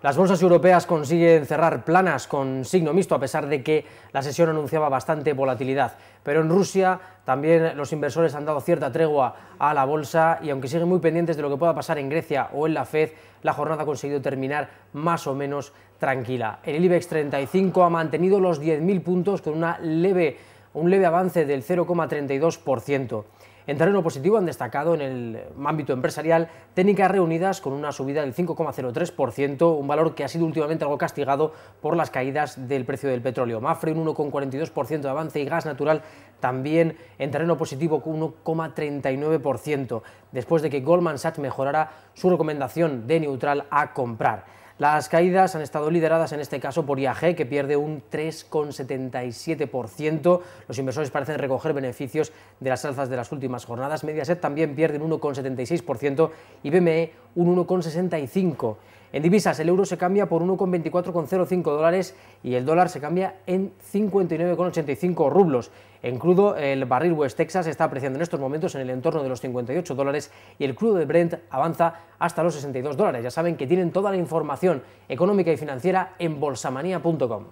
Las bolsas europeas consiguen cerrar planas con signo mixto a pesar de que la sesión anunciaba bastante volatilidad. Pero en Rusia también los inversores han dado cierta tregua a la bolsa y aunque siguen muy pendientes de lo que pueda pasar en Grecia o en la Fed, la jornada ha conseguido terminar más o menos tranquila. El IBEX 35 ha mantenido los 10.000 puntos con una leve, un leve avance del 0,32%. En terreno positivo han destacado en el ámbito empresarial técnicas reunidas con una subida del 5,03%, un valor que ha sido últimamente algo castigado por las caídas del precio del petróleo. Mafre un 1,42% de avance y gas natural también en terreno positivo con 1,39%, después de que Goldman Sachs mejorara su recomendación de neutral a comprar. Las caídas han estado lideradas en este caso por IAG, que pierde un 3,77%. Los inversores parecen recoger beneficios de las alzas de las últimas jornadas. Mediaset también pierde un 1,76% y BME un 1,65%. En divisas, el euro se cambia por 1,24,05 dólares y el dólar se cambia en 59,85 rublos. En crudo, el barril West Texas está apreciando en estos momentos en el entorno de los 58 dólares y el crudo de Brent avanza hasta los 62 dólares. Ya saben que tienen toda la información económica y financiera en bolsamanía.com.